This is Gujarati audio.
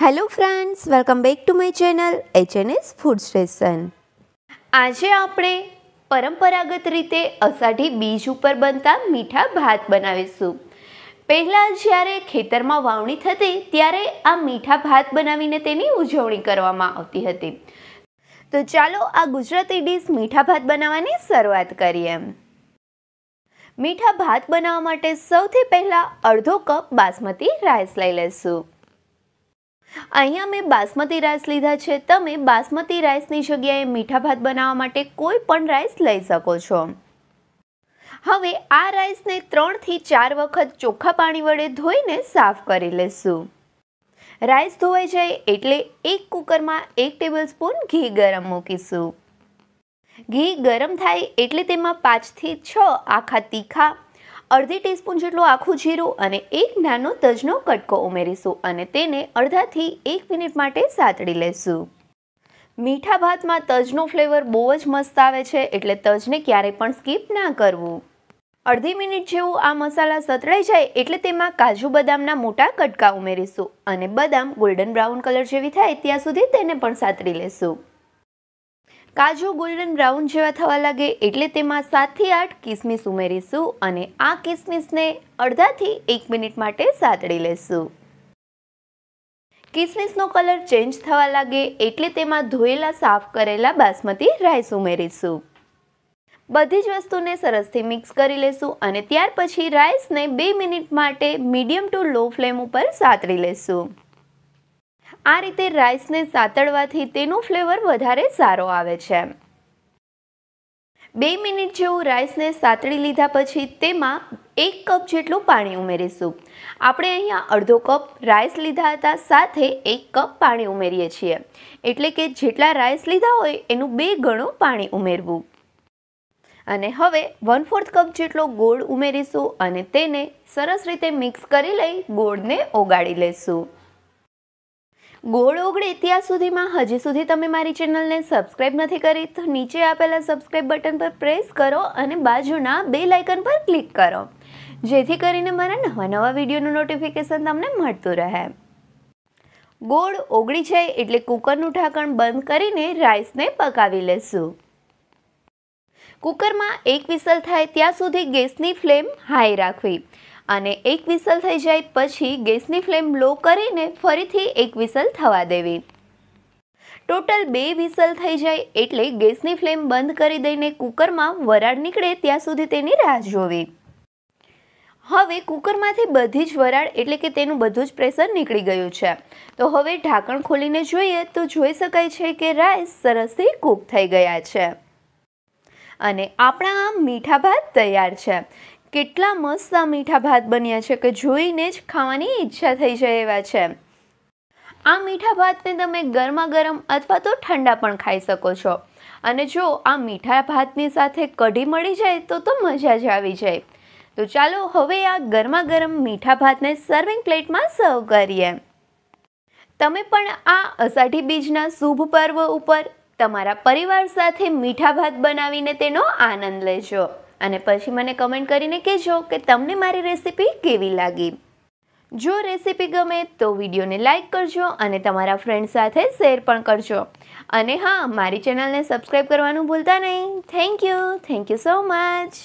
hello friends welcome back to my channel H N H N S food station આજે આપણે પરંપરાગત રીતે અષાઢી બીજ ઉપર બનતા મીઠા ભાત બનાવીશું પહેલાં જ્યારે ખેતરમાં વાવણી થતી ત્યારે આ મીઠા ભાત બનાવીને તેની ઉજવણી કરવામાં આવતી હતી તો ચાલો આ ગુજરાતી ડીશ મીઠા ભાત બનાવવાની શરૂઆત કરીએ મીઠા ભાત બનાવવા માટે સૌથી પહેલાં અડધો કપ બાસમતી રાઈસ લઈ લઈશું અહીંયા મેં બાસમતી રાઈસ લીધા છે તમે બાસમતી રાઈસની જગ્યાએ મીઠા ભાત બનાવવા માટે કોઈ પણ રાઈસ લઈ શકો છો હવે આ રાઈસને ત્રણથી ચાર વખત ચોખ્ખા પાણી વડે ધોઈને સાફ કરી લેશું રાઈસ ધોવાઈ જાય એટલે એક કુકરમાં એક ટેબલ સ્પૂન ઘી ગરમ મૂકીશું ઘી ગરમ થાય એટલે તેમાં પાંચથી છ આખા તીખા અડધી ટીસ્પૂન જેટલું આખું જીરું અને એક નાનો તજનો કટકો ઉમેરીશું અને તેને અડધાથી એક મિનિટ માટે સાતડી લેશું મીઠા ભાતમાં તજનો ફ્લેવર બહુ જ મસ્ત આવે છે એટલે તજને ક્યારેય પણ સ્કીપ ના કરવું અડધી મિનિટ જેવું આ મસાલા સતળાઈ જાય એટલે તેમાં કાજુ બદામના મોટા કટકા ઉમેરીશું અને બદામ ગોલ્ડન બ્રાઉન કલર જેવી થાય ત્યાં સુધી તેને પણ સાતડી લેશું કાજુ ગોલ્ડન બ્રાઉન જેવા થવા લાગે એટલે તેમાં સાતથી આઠ કિસમિસ ઉમેરીશું અને આ કિસમિસને અડધાથી એક મિનિટ માટે સાતળી લેશું કિસમિસનો કલર ચેન્જ થવા લાગે એટલે તેમાં ધોયેલા સાફ કરેલા બાસમતી રાઈસ ઉમેરીશું બધી જ વસ્તુને સરસથી મિક્સ કરી લેશું અને ત્યાર પછી રાઈસને બે મિનિટ માટે મીડિયમ ટુ લો ફ્લેમ ઉપર સાતળી લેશું આ રીતે રાઈસને સાતળવાથી તેનો ફ્લેવર વધારે સારો આવે છે બે મિનિટ જેવું રાઈસને સાતળી લીધા પછી તેમાં એક કપ જેટલું પાણી ઉમેરીશું આપણે અહીંયા અડધો કપ રાઈસ લીધા હતા સાથે એક કપ પાણી ઉમેરીએ છીએ એટલે કે જેટલા રાઈસ લીધા હોય એનું બે ગણું પાણી ઉમેરવું અને હવે વન ફોર્થ કપ જેટલો ગોળ ઉમેરીશું અને તેને સરસ રીતે મિક્સ કરી લઈ ગોળને ઓગાળી લઈશું ગોળ ઓગળે ત્યાં સુધીમાં હજી સુધી તમે મારી ચેનલને સબસ્ક્રાઇબ નથી કરી તો નીચે આપેલા સબસ્ક્રાઈબ બટન પર પ્રેસ કરો અને બાજુના બે લાઇકન પર ક્લિક કરો જેથી કરીને મારા નવા નવા વિડીયોનું નોટિફિકેશન તમને મળતું રહે ગોળ ઓગળી જાય એટલે કુકરનું ઢાંકણ બંધ કરીને રાઈસને પકાવી લેશું કુકરમાં એક વિસલ થાય ત્યાં સુધી ગેસની ફ્લેમ હાઈ રાખવી અને એક વિસલ થઈ જાય પછી ગેસની ફ્લેમ લો કરીને ફરીથી એક વિસલ થવા દેવી ટોટલ બે વિસલ થઈ જાય એટલે ગેસની ફ્લેમ બંધ કરી દઈને કુકરમાં વરાળ નીકળે ત્યાં સુધી તેની રાહ જોવી હવે કુકરમાંથી બધી જ વરાળ એટલે કે તેનું બધું જ પ્રેશર નીકળી ગયું છે તો હવે ઢાંકણ ખોલીને જોઈએ તો જોઈ શકાય છે કે રાઈસ સરસથી કૂક થઈ ગયા છે અને આપણા આમ મીઠા ભાત તૈયાર છે કેટલા મસ્ત આ મીઠા ભાત બન્યા છે કે જોઈને જ ખાવાની ઈચ્છા થઈ જાય એવા છે આ મીઠા ભાતને તમે ગરમા ગરમ અથવા તો ઠંડા પણ ખાઈ શકો છો અને જો આ મીઠા ભાતની સાથે કઢી મળી જાય તો તો મજા જ આવી જાય તો ચાલો હવે આ ગરમા ગરમ મીઠા ભાતને સર્વિંગ પ્લેટમાં સર્વ કરીએ તમે પણ આ અષાઢી બીજના શુભ પર્વ ઉપર તમારા પરિવાર સાથે મીઠા ભાત બનાવીને તેનો આનંદ લેજો અને પછી મને કમેન્ટ કરીને કહેજો કે તમને મારી રેસીપી કેવી લાગી જો રેસીપી ગમે તો વિડીયોને લાઇક કરજો અને તમારા ફ્રેન્ડ સાથે શેર પણ કરજો અને હા મારી ચેનલને સબસ્ક્રાઈબ કરવાનું ભૂલતા નહીં thank you thank you so much